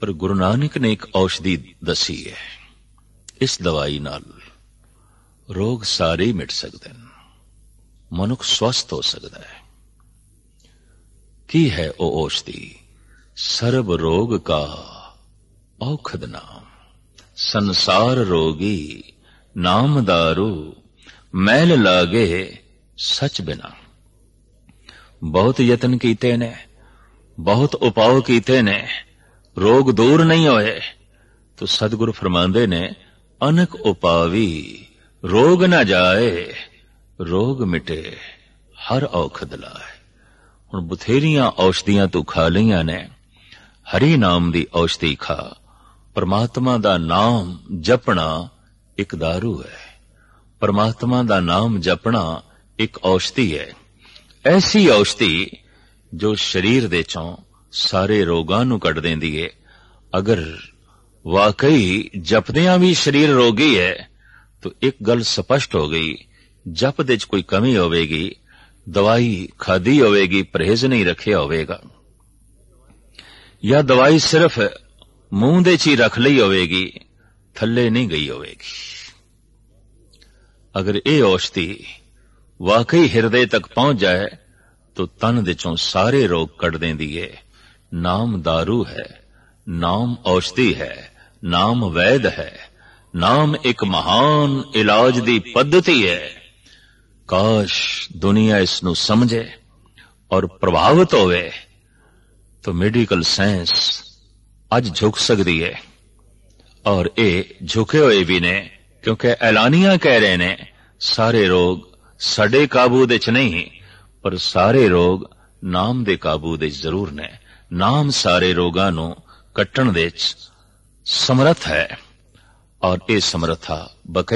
ਪਰ ਗੁਰੂ ਨਾਨਕ ਨੇ ਇੱਕ ਔਸ਼ਧੀ ਦਸੀ ਹੈ ਇਸ ਦਵਾਈ ਨਾਲ ਰੋਗ ਸਾਰੇ ਮਿਟ ਸਕਦੇ ਹਨ ਮਨੁੱਖ ਸਵਸਥ ਹੋ ਸਕਦਾ ਹੈ ਕੀ ਹੈ ਉਹ ਔਸ਼ਧੀ ਸਰਬ ਰੋਗ ਕਾ ਔਖਦ ਨਾਮ ਸੰਸਾਰ ਰੋਗੀ ਨਾਮ ਦਾਰੂ ਮੈਲ ਲਾਗੇ ਸਚ ਬਿਨਾ ਬਹੁਤ ਯਤਨ ਕੀਤੇ ਨੇ ਬਹੁਤ ਉਪਾਅ ਕੀਤੇ ਨੇ ਰੋਗ ਦੂਰ ਨਹੀਂ ਹੋਏ ਤੋ ਸਤਿਗੁਰ ਫਰਮਾਉਂਦੇ ਨੇ ਅਨਕ ਉਪਾਵੀ ਰੋਗ ਨਾ ਜਾਏ ਰੋਗ ਮਿਟੇ ਹਰ ਔਖ ਦਲਾਏ ਹੁਣ ਬਥੇਰੀਆਂ ਔਸ਼ਧੀਆਂ ਤੂੰ ਖਾ ਲਈਆਂ ਨੇ ਹਰੀ ਨਾਮ ਦੀ ਔਸ਼ਧੀ ਖਾ ਪਰਮਾਤਮਾ ਦਾ ਨਾਮ ਜਪਣਾ ਇੱਕ दारू ਹੈ ਪਰਮਾਤਮਾ ਦਾ ਨਾਮ ਜਪਣਾ ਇੱਕ ਔਸ਼ਧੀ ਹੈ ਐਸੀ ਔਸ਼ਧੀ ਜੋ ਸਰੀਰ ਦੇ ਚੋਂ ਸਾਰੇ ਰੋਗਾਂ ਨੂੰ ਕੱਢ ਦਿੰਦੀ ਏ ਅਗਰ ਵਾਕਈ ਜਪਦਿਆਂ ਵੀ ਸਰੀਰ ਰੋਗੀ ਹੈ ਤਾਂ ਇੱਕ ਗੱਲ ਸਪਸ਼ਟ ਹੋ ਗਈ ਜਪ ਦੇ 'ਚ ਕੋਈ ਕਮੀ ਹੋਵੇਗੀ ਦਵਾਈ ਖਾਦੀ ਹੋਵੇਗੀ ਪਰਹੇਜ਼ ਨਹੀਂ ਰੱਖਿਆ ਹੋਵੇਗਾ ਜਾਂ ਦਵਾਈ ਸਿਰਫ ਮੂੰਹ ਦੇ 'ਚ ਹੀ ਰੱਖ ਲਈ ਹੋਵੇਗੀ ਥੱਲੇ ਨਹੀਂ ਗਈ ਹੋਵੇਗੀ ਅਗਰ ਇਹ ਔਸ਼ਧੀ ਵਾਕਈ ਹਿਰਦੇ ਤੱਕ ਪਹੁੰਚ ਜਾਏ ਤਾਂ ਤਨ ਦੇ ਚੋਂ ਸਾਰੇ ਰੋਗ ਕੱਢ ਦਿੰਦੀ ਏ ਨਾਮ दारू ਹੈ ਨਾਮ ਔਸ਼ਧੀ ਹੈ ਨਾਮ ਵੈਦ ਹੈ ਨਾਮ ਇੱਕ ਮਹਾਨ ਇਲਾਜ ਦੀ ਪੱਧਤੀ ਹੈ ਕਾਸ਼ ਦੁਨੀਆ ਇਸ ਨੂੰ ਸਮਝੇ ਔਰ ਪ੍ਰਭਾਵਿਤ ਹੋਵੇ ਤਾਂ ਮੈਡੀਕਲ ਸਾਇੰਸ ਅੱਜ ਝੁਕ ਸਕਦੀ ਹੈ ਔਰ ਇਹ ਝੁਕੇ ਹੋਏ ਵੀ ਨੇ ਕਿਉਂਕਿ ਐਲਾਨੀਆਂ ਕਹਿ ਰਹੇ ਨੇ ਸਾਰੇ ਰੋਗ ਸਾਡੇ ਕਾਬੂ ਦੇ ਚ ਨਹੀਂ ਪਰ ਸਾਰੇ ਰੋਗ ਨਾਮ ਦੇ ਕਾਬੂ ਦੇ ਜ਼ਰੂਰ ਨੇ ਨਾਮ ਸਾਰੇ ਰੋਗਾਂ ਨੂੰ ਕੱਟਣ ਵਿੱਚ ਸਮਰਥ ਹੈ ਔਰ ਇਹ ਸਮਰਥਾ ਬਕ